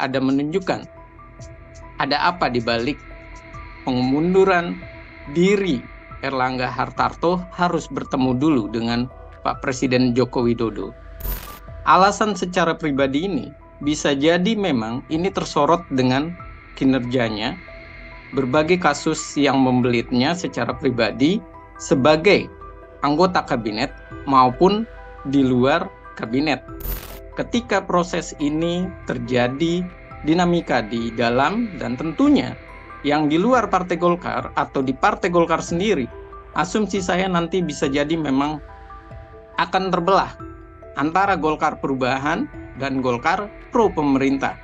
ada menunjukkan ada apa di balik pengunduran diri Erlangga Hartarto harus bertemu dulu dengan Pak Presiden Joko Widodo. Alasan secara pribadi ini bisa jadi memang ini tersorot dengan kinerjanya, berbagai kasus yang membelitnya secara pribadi sebagai anggota kabinet maupun di luar kabinet ketika proses ini terjadi dinamika di dalam dan tentunya yang di luar Partai Golkar atau di Partai Golkar sendiri, asumsi saya nanti bisa jadi memang akan terbelah antara Golkar perubahan dan Golkar pro pemerintah.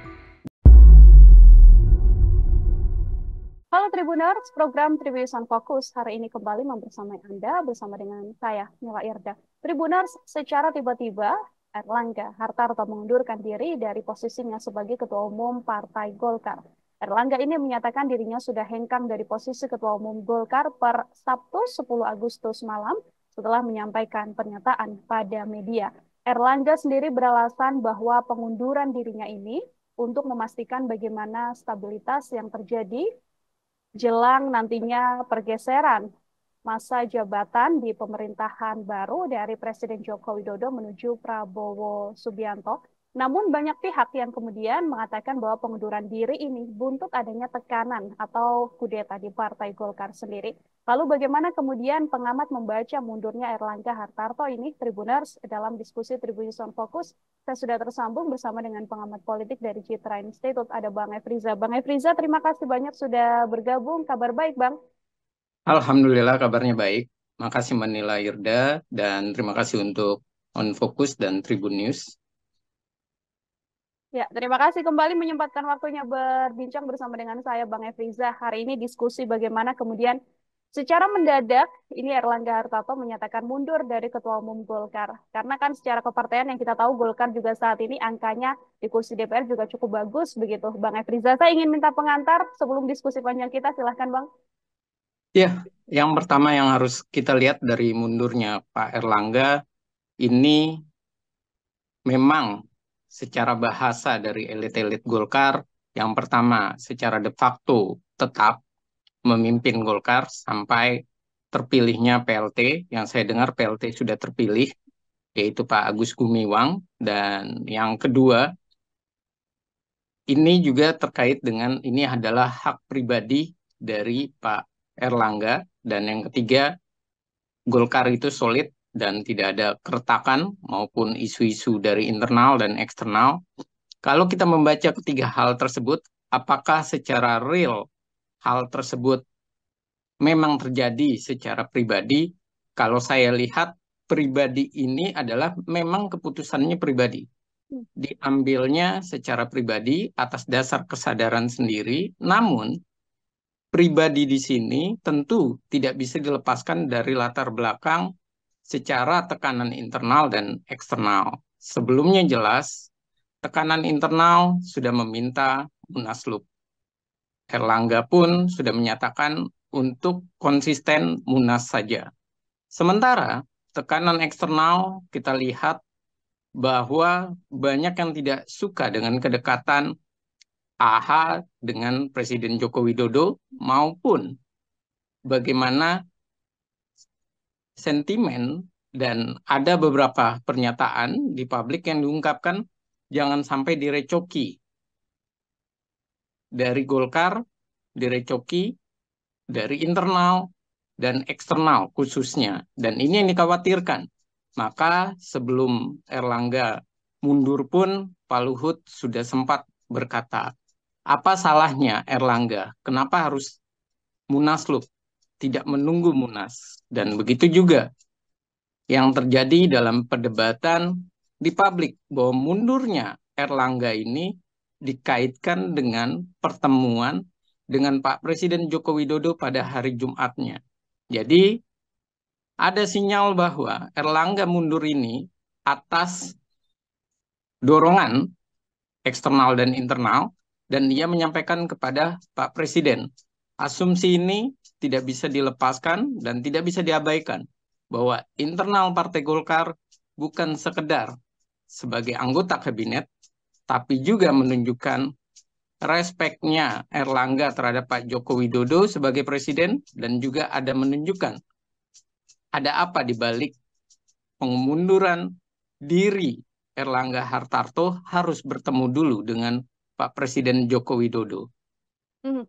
Halo Tribuners, program Tribunus on Fokus hari ini kembali membersamai Anda bersama dengan saya, Mila Irda. Tribuners, secara tiba-tiba Erlangga Hartarto mengundurkan diri dari posisinya sebagai Ketua Umum Partai Golkar. Erlangga ini menyatakan dirinya sudah hengkang dari posisi Ketua Umum Golkar per Sabtu 10 Agustus malam setelah menyampaikan pernyataan pada media. Erlangga sendiri beralasan bahwa pengunduran dirinya ini untuk memastikan bagaimana stabilitas yang terjadi jelang nantinya pergeseran masa jabatan di pemerintahan baru dari Presiden Joko Widodo menuju Prabowo Subianto. Namun banyak pihak yang kemudian mengatakan bahwa pengunduran diri ini buntut adanya tekanan atau kudeta di Partai Golkar sendiri. Lalu bagaimana kemudian pengamat membaca mundurnya Erlangga Hartarto ini, Tribuners, dalam diskusi Tribuners on Focus, saya sudah tersambung bersama dengan pengamat politik dari Citra Institute, ada Bang Efriza. Bang Efriza, terima kasih banyak sudah bergabung. Kabar baik, Bang? Alhamdulillah kabarnya baik. Makasih Manila Irda dan terima kasih untuk On Focus dan Tribun News. Ya, terima kasih kembali menyempatkan waktunya berbincang bersama dengan saya Bang Efriza. Hari ini diskusi bagaimana kemudian secara mendadak ini Erlangga Hartarto menyatakan mundur dari Ketua Umum Golkar. Karena kan secara kepartaian yang kita tahu Golkar juga saat ini angkanya di kursi DPR juga cukup bagus begitu. Bang Efriza, saya ingin minta pengantar sebelum diskusi panjang kita. Silahkan Bang. Ya, yang pertama yang harus kita lihat dari mundurnya Pak Erlangga ini memang secara bahasa dari elit-elit Golkar yang pertama secara de facto tetap memimpin Golkar sampai terpilihnya PLT yang saya dengar PLT sudah terpilih yaitu Pak Agus Gumiwang dan yang kedua ini juga terkait dengan ini adalah hak pribadi dari Pak Erlangga dan yang ketiga Golkar itu solid dan tidak ada keretakan maupun isu-isu dari internal dan eksternal. Kalau kita membaca ketiga hal tersebut, apakah secara real hal tersebut memang terjadi secara pribadi? Kalau saya lihat pribadi ini adalah memang keputusannya pribadi hmm. diambilnya secara pribadi atas dasar kesadaran sendiri, namun pribadi di sini tentu tidak bisa dilepaskan dari latar belakang secara tekanan internal dan eksternal. Sebelumnya jelas, tekanan internal sudah meminta Munaslup. Erlangga pun sudah menyatakan untuk konsisten Munas saja. Sementara tekanan eksternal kita lihat bahwa banyak yang tidak suka dengan kedekatan AH dengan Presiden Joko Widodo maupun bagaimana sentimen dan ada beberapa pernyataan di publik yang diungkapkan jangan sampai direcoki dari Golkar, direcoki dari internal dan eksternal khususnya dan ini yang dikhawatirkan. Maka sebelum Erlangga mundur pun Pak Luhut sudah sempat berkata apa salahnya Erlangga? Kenapa harus Munaslup? Tidak menunggu Munas. Dan begitu juga yang terjadi dalam perdebatan di publik bahwa mundurnya Erlangga ini dikaitkan dengan pertemuan dengan Pak Presiden Joko Widodo pada hari Jumatnya. Jadi ada sinyal bahwa Erlangga mundur ini atas dorongan eksternal dan internal dan dia menyampaikan kepada Pak Presiden. Asumsi ini tidak bisa dilepaskan dan tidak bisa diabaikan bahwa internal Partai Golkar bukan sekedar sebagai anggota kabinet, tapi juga menunjukkan respeknya Erlangga terhadap Pak Joko Widodo sebagai presiden dan juga ada menunjukkan ada apa di balik pengunduran diri Erlangga Hartarto harus bertemu dulu dengan Pak Presiden Joko Widodo. Hmm.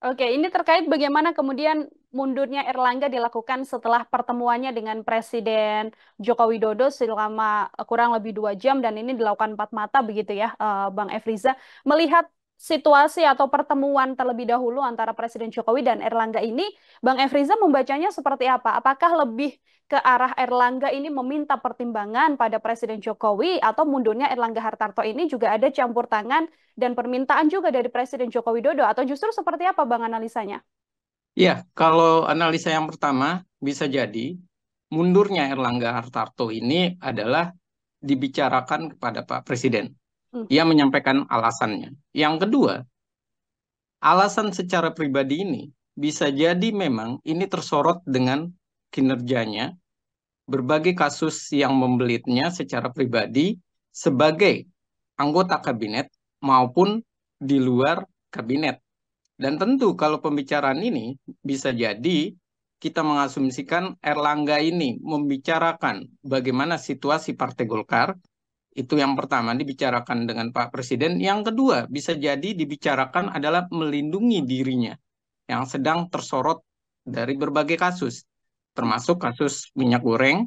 Oke, ini terkait bagaimana kemudian mundurnya Erlangga dilakukan setelah pertemuannya dengan Presiden Joko Widodo selama kurang lebih dua jam dan ini dilakukan empat mata begitu ya, eh, Bang Efriza. Melihat situasi atau pertemuan terlebih dahulu antara Presiden Jokowi dan Erlangga ini, Bang Efriza membacanya seperti apa? Apakah lebih ke arah Erlangga ini meminta pertimbangan pada Presiden Jokowi atau mundurnya Erlangga Hartarto ini juga ada campur tangan dan permintaan juga dari Presiden Jokowi Dodo atau justru seperti apa Bang analisanya? Ya, kalau analisa yang pertama bisa jadi mundurnya Erlangga Hartarto ini adalah dibicarakan kepada Pak Presiden Hmm. Ia menyampaikan alasannya. Yang kedua, alasan secara pribadi ini bisa jadi memang ini tersorot dengan kinerjanya, berbagai kasus yang membelitnya secara pribadi sebagai anggota kabinet maupun di luar kabinet. Dan tentu kalau pembicaraan ini bisa jadi kita mengasumsikan Erlangga ini membicarakan bagaimana situasi Partai Golkar itu yang pertama dibicarakan dengan Pak Presiden. Yang kedua bisa jadi dibicarakan adalah melindungi dirinya yang sedang tersorot dari berbagai kasus, termasuk kasus minyak goreng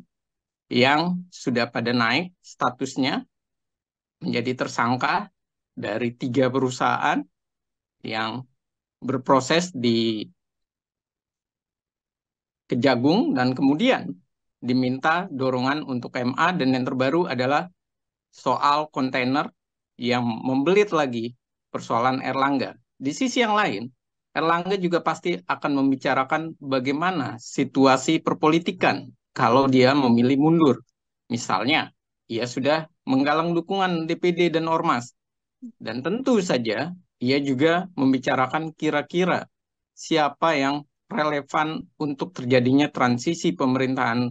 yang sudah pada naik statusnya menjadi tersangka dari tiga perusahaan yang berproses di Kejagung dan kemudian diminta dorongan untuk MA dan yang terbaru adalah soal kontainer yang membelit lagi persoalan Erlangga. Di sisi yang lain, Erlangga juga pasti akan membicarakan bagaimana situasi perpolitikan kalau dia memilih mundur. Misalnya, ia sudah menggalang dukungan DPD dan Ormas. Dan tentu saja, ia juga membicarakan kira-kira siapa yang relevan untuk terjadinya transisi pemerintahan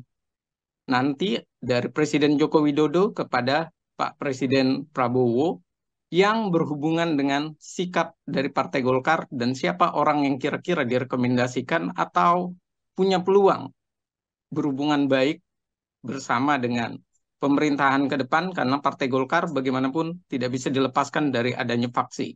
nanti dari Presiden Joko Widodo kepada Pak Presiden Prabowo yang berhubungan dengan sikap dari Partai Golkar dan siapa orang yang kira-kira direkomendasikan atau punya peluang berhubungan baik bersama dengan pemerintahan ke depan karena Partai Golkar bagaimanapun tidak bisa dilepaskan dari adanya faksi.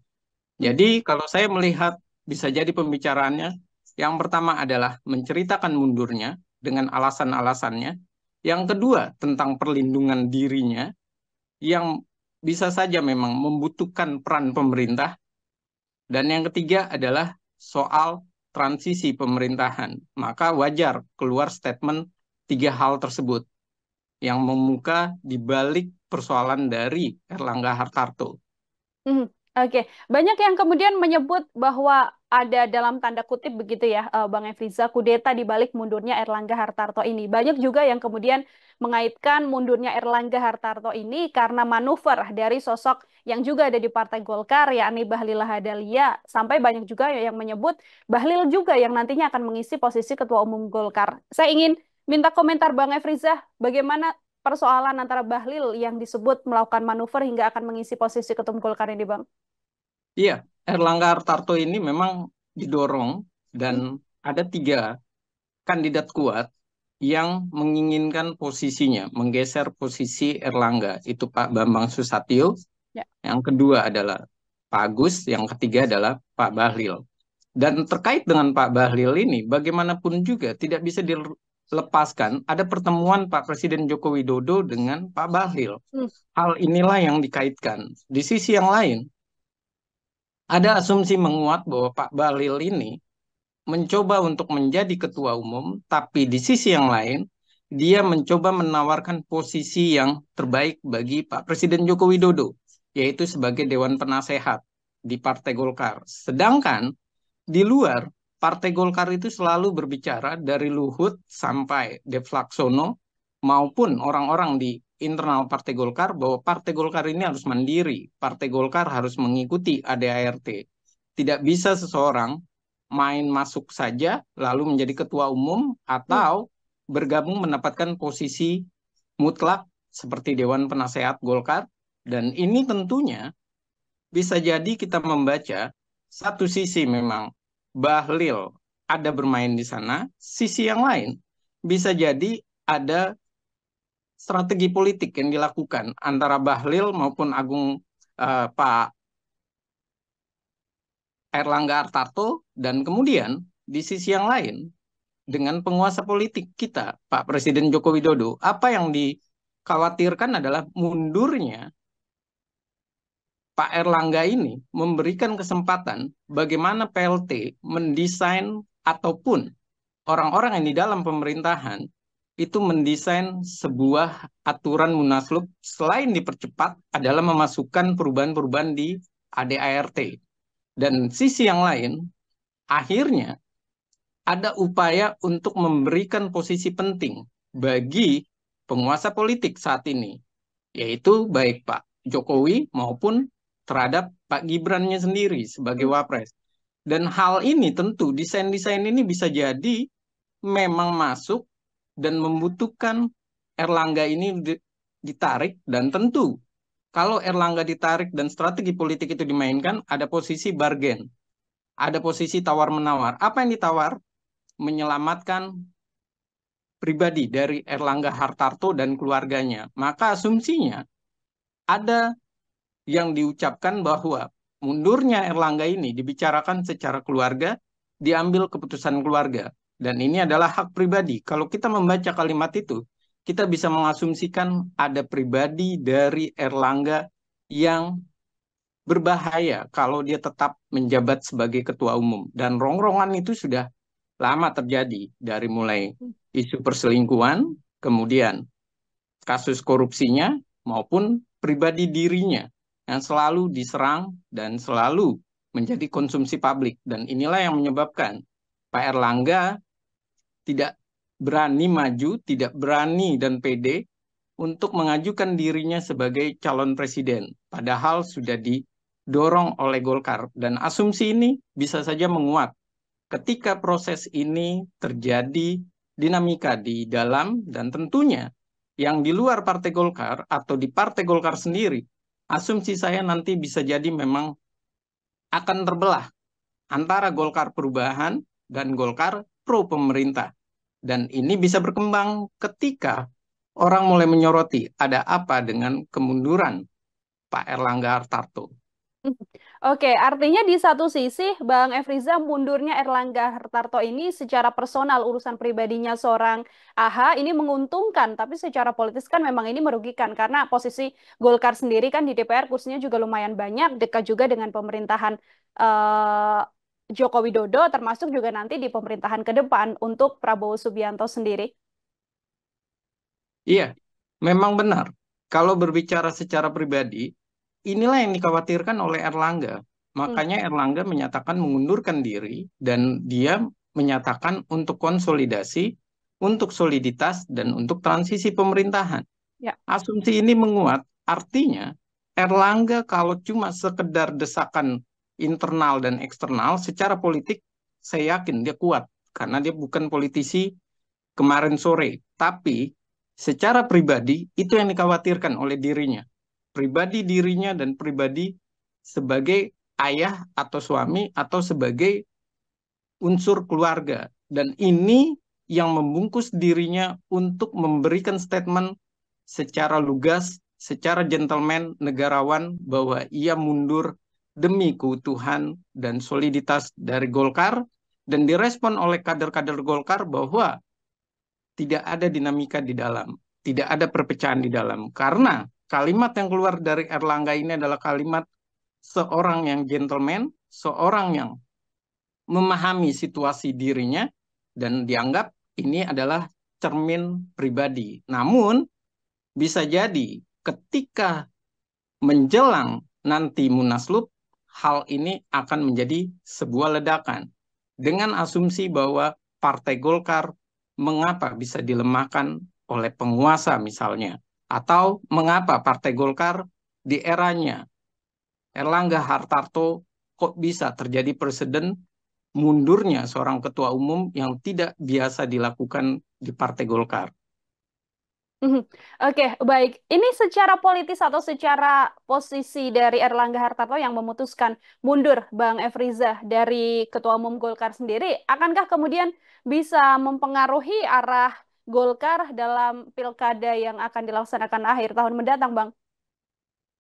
Jadi kalau saya melihat bisa jadi pembicaraannya yang pertama adalah menceritakan mundurnya dengan alasan-alasannya. Yang kedua tentang perlindungan dirinya yang bisa saja memang membutuhkan peran pemerintah. Dan yang ketiga adalah soal transisi pemerintahan. Maka wajar keluar statement tiga hal tersebut yang memuka di balik persoalan dari Erlangga Hartarto. Hmm, Oke, okay. banyak yang kemudian menyebut bahwa ada dalam tanda kutip begitu ya eh, Bang Efriza kudeta di balik mundurnya Erlangga Hartarto ini. Banyak juga yang kemudian mengaitkan mundurnya Erlangga Hartarto ini karena manuver dari sosok yang juga ada di Partai Golkar yakni Bahlil Lahadalia sampai banyak juga yang menyebut Bahlil juga yang nantinya akan mengisi posisi ketua umum Golkar. Saya ingin minta komentar Bang Efriza bagaimana persoalan antara Bahlil yang disebut melakukan manuver hingga akan mengisi posisi Ketua Umum Golkar ini Bang. Iya, Erlangga Hartarto ini memang didorong dan ada tiga kandidat kuat yang menginginkan posisinya, menggeser posisi Erlangga. Itu Pak Bambang Susatyo. Ya. Yang kedua adalah Pak Agus, yang ketiga adalah Pak Bahlil. Dan terkait dengan Pak Bahlil ini, bagaimanapun juga tidak bisa dilepaskan ada pertemuan Pak Presiden Joko Widodo dengan Pak Bahlil. Hmm. Hal inilah yang dikaitkan. Di sisi yang lain, ada asumsi menguat bahwa Pak Balil ini mencoba untuk menjadi ketua umum, tapi di sisi yang lain dia mencoba menawarkan posisi yang terbaik bagi Pak Presiden Joko Widodo, yaitu sebagai dewan penasehat di Partai Golkar. Sedangkan di luar Partai Golkar itu selalu berbicara dari Luhut sampai Deflaksono maupun orang-orang di internal Partai Golkar bahwa Partai Golkar ini harus mandiri, Partai Golkar harus mengikuti ADART. Tidak bisa seseorang main masuk saja lalu menjadi ketua umum atau hmm. bergabung mendapatkan posisi mutlak seperti Dewan Penasehat Golkar dan ini tentunya bisa jadi kita membaca satu sisi memang Bahlil ada bermain di sana, sisi yang lain bisa jadi ada strategi politik yang dilakukan antara Bahlil maupun Agung uh, Pak Erlangga Artarto dan kemudian di sisi yang lain dengan penguasa politik kita Pak Presiden Joko Widodo apa yang dikhawatirkan adalah mundurnya Pak Erlangga ini memberikan kesempatan bagaimana PLT mendesain ataupun orang-orang yang di dalam pemerintahan itu mendesain sebuah aturan munaslup selain dipercepat adalah memasukkan perubahan-perubahan di ADART. Dan sisi yang lain, akhirnya ada upaya untuk memberikan posisi penting bagi penguasa politik saat ini, yaitu baik Pak Jokowi maupun terhadap Pak Gibrannya sendiri sebagai wapres. Dan hal ini tentu desain-desain ini bisa jadi memang masuk dan membutuhkan Erlangga ini ditarik dan tentu kalau Erlangga ditarik dan strategi politik itu dimainkan ada posisi bargain, ada posisi tawar menawar. Apa yang ditawar? Menyelamatkan pribadi dari Erlangga Hartarto dan keluarganya. Maka asumsinya ada yang diucapkan bahwa mundurnya Erlangga ini dibicarakan secara keluarga, diambil keputusan keluarga. Dan ini adalah hak pribadi. Kalau kita membaca kalimat itu, kita bisa mengasumsikan ada pribadi dari Erlangga yang berbahaya kalau dia tetap menjabat sebagai ketua umum. Dan rongrongan itu sudah lama terjadi dari mulai isu perselingkuhan, kemudian kasus korupsinya maupun pribadi dirinya yang selalu diserang dan selalu menjadi konsumsi publik dan inilah yang menyebabkan Pak Erlangga tidak berani maju, tidak berani dan pede untuk mengajukan dirinya sebagai calon presiden, padahal sudah didorong oleh Golkar. Dan asumsi ini bisa saja menguat ketika proses ini terjadi dinamika di dalam dan tentunya yang di luar Partai Golkar atau di Partai Golkar sendiri, asumsi saya nanti bisa jadi memang akan terbelah antara Golkar perubahan dan Golkar pro pemerintah. Dan ini bisa berkembang ketika orang mulai menyoroti ada apa dengan kemunduran Pak Erlangga Hartarto. Oke, artinya di satu sisi Bang Efriza mundurnya Erlangga Hartarto ini secara personal urusan pribadinya seorang AHA ini menguntungkan, tapi secara politis kan memang ini merugikan karena posisi Golkar sendiri kan di DPR kursinya juga lumayan banyak, dekat juga dengan pemerintahan uh, Joko Widodo termasuk juga nanti di pemerintahan ke depan untuk Prabowo Subianto sendiri? Iya, memang benar. Kalau berbicara secara pribadi, inilah yang dikhawatirkan oleh Erlangga. Makanya hmm. Erlangga menyatakan mengundurkan diri dan dia menyatakan untuk konsolidasi, untuk soliditas dan untuk transisi pemerintahan. Ya. Asumsi ini menguat, artinya Erlangga kalau cuma sekedar desakan internal dan eksternal secara politik saya yakin dia kuat karena dia bukan politisi kemarin sore tapi secara pribadi itu yang dikhawatirkan oleh dirinya pribadi dirinya dan pribadi sebagai ayah atau suami atau sebagai unsur keluarga dan ini yang membungkus dirinya untuk memberikan statement secara lugas, secara gentleman, negarawan bahwa ia mundur demi keutuhan dan soliditas dari Golkar dan direspon oleh kader-kader Golkar bahwa tidak ada dinamika di dalam, tidak ada perpecahan di dalam. Karena kalimat yang keluar dari Erlangga ini adalah kalimat seorang yang gentleman, seorang yang memahami situasi dirinya dan dianggap ini adalah cermin pribadi. Namun bisa jadi ketika menjelang nanti Munaslup hal ini akan menjadi sebuah ledakan. Dengan asumsi bahwa Partai Golkar mengapa bisa dilemahkan oleh penguasa misalnya. Atau mengapa Partai Golkar di eranya Erlangga Hartarto kok bisa terjadi presiden mundurnya seorang ketua umum yang tidak biasa dilakukan di Partai Golkar. Oke, mhm. Oke, baik. Ini secara politis atau secara posisi dari Erlangga Hartarto yang memutuskan mundur Bang Efriza dari Ketua Umum Golkar sendiri, akankah kemudian bisa mempengaruhi arah Golkar dalam pilkada yang akan dilaksanakan akhir tahun mendatang, Bang?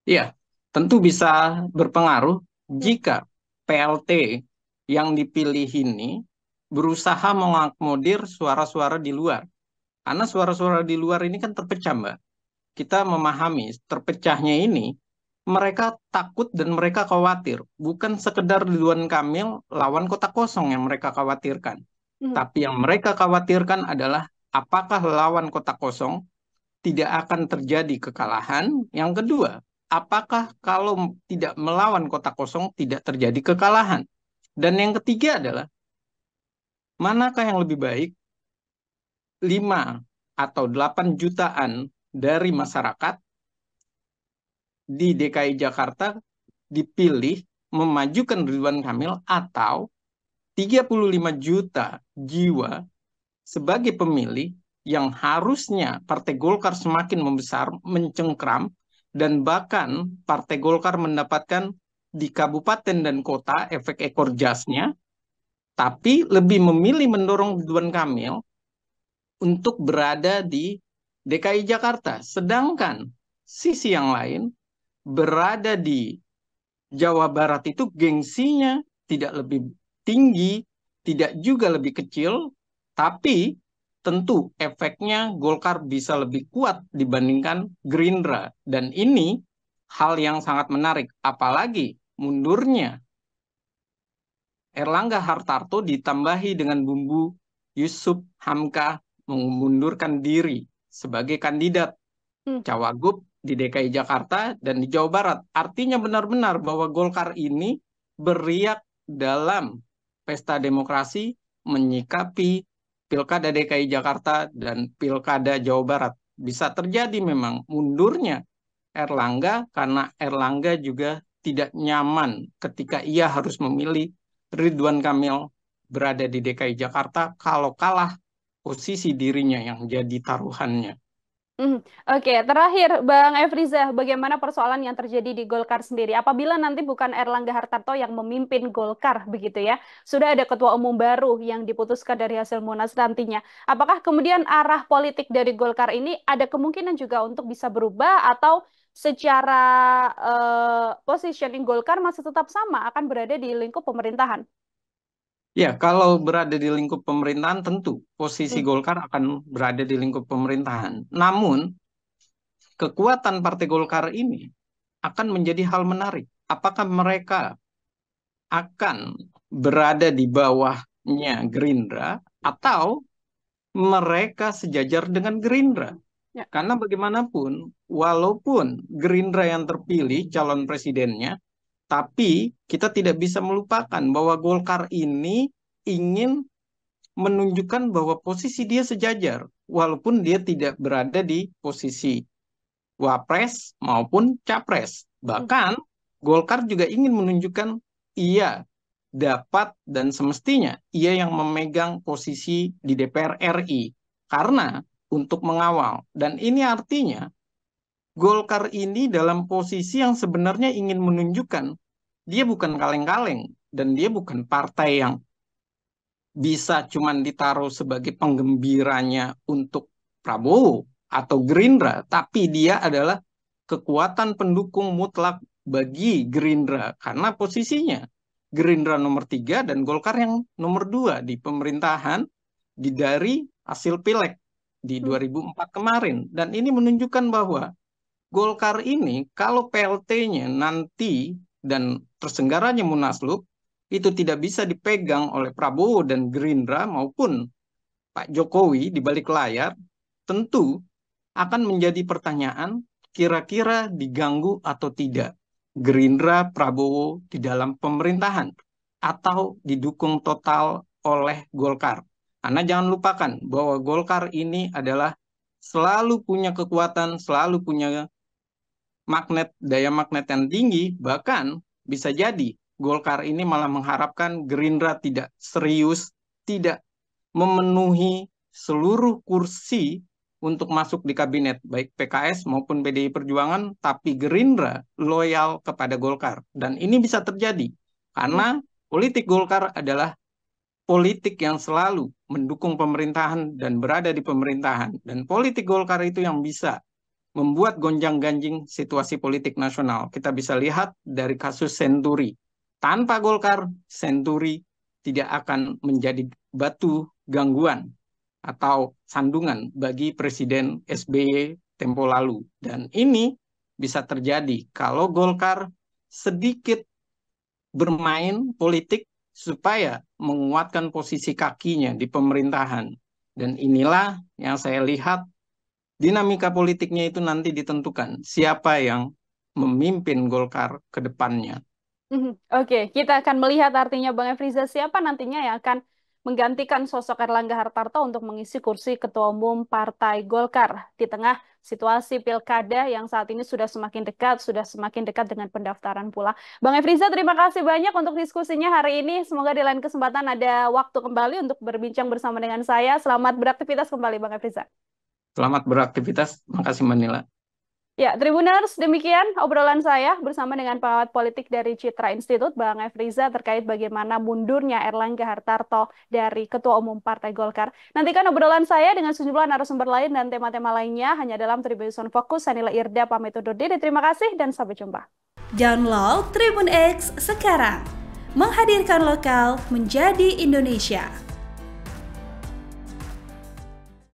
Iya, tentu bisa berpengaruh hmm. jika PLT yang dipilih ini berusaha mengakomodir suara-suara di luar karena suara-suara di luar ini kan terpecah, Mbak. Kita memahami terpecahnya ini, mereka takut dan mereka khawatir. Bukan sekedar Ridwan Kamil lawan kota kosong yang mereka khawatirkan. Hmm. Tapi yang mereka khawatirkan adalah apakah lawan kota kosong tidak akan terjadi kekalahan. Yang kedua, apakah kalau tidak melawan kota kosong tidak terjadi kekalahan. Dan yang ketiga adalah manakah yang lebih baik 5 atau 8 jutaan dari masyarakat di DKI Jakarta dipilih memajukan Ridwan Kamil atau 35 juta jiwa sebagai pemilih yang harusnya Partai Golkar semakin membesar, mencengkram, dan bahkan Partai Golkar mendapatkan di kabupaten dan kota efek ekor jasnya, tapi lebih memilih mendorong Ridwan Kamil untuk berada di DKI Jakarta. Sedangkan sisi yang lain berada di Jawa Barat itu gengsinya tidak lebih tinggi, tidak juga lebih kecil, tapi tentu efeknya Golkar bisa lebih kuat dibandingkan Gerindra. Dan ini hal yang sangat menarik, apalagi mundurnya Erlangga Hartarto ditambahi dengan bumbu Yusuf Hamka mengundurkan diri sebagai kandidat hmm. cawagup di DKI Jakarta dan di Jawa Barat. Artinya benar-benar bahwa Golkar ini beriak dalam pesta demokrasi menyikapi Pilkada DKI Jakarta dan Pilkada Jawa Barat. Bisa terjadi memang mundurnya Erlangga karena Erlangga juga tidak nyaman ketika ia harus memilih Ridwan Kamil berada di DKI Jakarta kalau kalah posisi dirinya yang jadi taruhannya. Mm, Oke, okay. terakhir Bang Efriza, bagaimana persoalan yang terjadi di Golkar sendiri? Apabila nanti bukan Erlangga Hartarto yang memimpin Golkar, begitu ya, sudah ada ketua umum baru yang diputuskan dari hasil munas nantinya. Apakah kemudian arah politik dari Golkar ini ada kemungkinan juga untuk bisa berubah atau secara uh, positioning Golkar masih tetap sama, akan berada di lingkup pemerintahan? Ya, kalau berada di lingkup pemerintahan tentu posisi hmm. Golkar akan berada di lingkup pemerintahan. Namun kekuatan Partai Golkar ini akan menjadi hal menarik. Apakah mereka akan berada di bawahnya Gerindra atau mereka sejajar dengan Gerindra? Ya. Karena bagaimanapun, walaupun Gerindra yang terpilih calon presidennya tapi kita tidak bisa melupakan bahwa Golkar ini ingin menunjukkan bahwa posisi dia sejajar walaupun dia tidak berada di posisi wapres maupun capres. Bahkan Golkar juga ingin menunjukkan ia dapat dan semestinya ia yang memegang posisi di DPR RI karena untuk mengawal dan ini artinya Golkar ini dalam posisi yang sebenarnya ingin menunjukkan dia bukan kaleng-kaleng dan dia bukan partai yang bisa cuman ditaruh sebagai penggembiranya untuk Prabowo atau Gerindra, tapi dia adalah kekuatan pendukung mutlak bagi Gerindra karena posisinya Gerindra nomor tiga dan Golkar yang nomor dua di pemerintahan di dari hasil pilek di 2004 hmm. kemarin dan ini menunjukkan bahwa Golkar ini kalau PLT-nya nanti dan tersenggaranya Munaslup itu tidak bisa dipegang oleh Prabowo dan Gerindra maupun Pak Jokowi di balik layar, tentu akan menjadi pertanyaan kira-kira diganggu atau tidak Gerindra Prabowo di dalam pemerintahan atau didukung total oleh Golkar. Karena jangan lupakan bahwa Golkar ini adalah selalu punya kekuatan, selalu punya magnet daya magnet yang tinggi, bahkan bisa jadi Golkar ini malah mengharapkan Gerindra tidak serius, tidak memenuhi seluruh kursi untuk masuk di kabinet, baik PKS maupun PDI Perjuangan, tapi Gerindra loyal kepada Golkar. Dan ini bisa terjadi karena politik Golkar adalah politik yang selalu mendukung pemerintahan dan berada di pemerintahan. Dan politik Golkar itu yang bisa membuat gonjang-ganjing situasi politik nasional. Kita bisa lihat dari kasus Senturi. Tanpa Golkar, Senturi tidak akan menjadi batu gangguan atau sandungan bagi Presiden SBY tempo lalu. Dan ini bisa terjadi kalau Golkar sedikit bermain politik supaya menguatkan posisi kakinya di pemerintahan. Dan inilah yang saya lihat dinamika politiknya itu nanti ditentukan siapa yang memimpin Golkar ke depannya. Mhm. Oke, okay, kita akan melihat artinya Bang Efriza siapa nantinya yang akan menggantikan sosok Erlangga Hartarto untuk mengisi kursi Ketua Umum Partai Golkar di tengah situasi pilkada yang saat ini sudah semakin dekat, sudah semakin dekat dengan pendaftaran pula. Bang Efriza, terima kasih banyak untuk diskusinya hari ini. Semoga di lain kesempatan ada waktu kembali untuk berbincang bersama dengan saya. Selamat beraktivitas kembali, Bang Efriza. Selamat beraktivitas. Makasih menilai. Ya, Tribuners, demikian obrolan saya bersama dengan pengawat politik dari Citra Institute, Bang F. terkait bagaimana mundurnya Erlangga Hartarto dari Ketua Umum Partai Golkar. Nantikan obrolan saya dengan sejumlah narasumber lain dan tema-tema lainnya hanya dalam Tribun Fokus. Saya Nila Irda, pamit undur diri. Terima kasih dan sampai jumpa. Download Tribun X sekarang. Menghadirkan lokal menjadi Indonesia.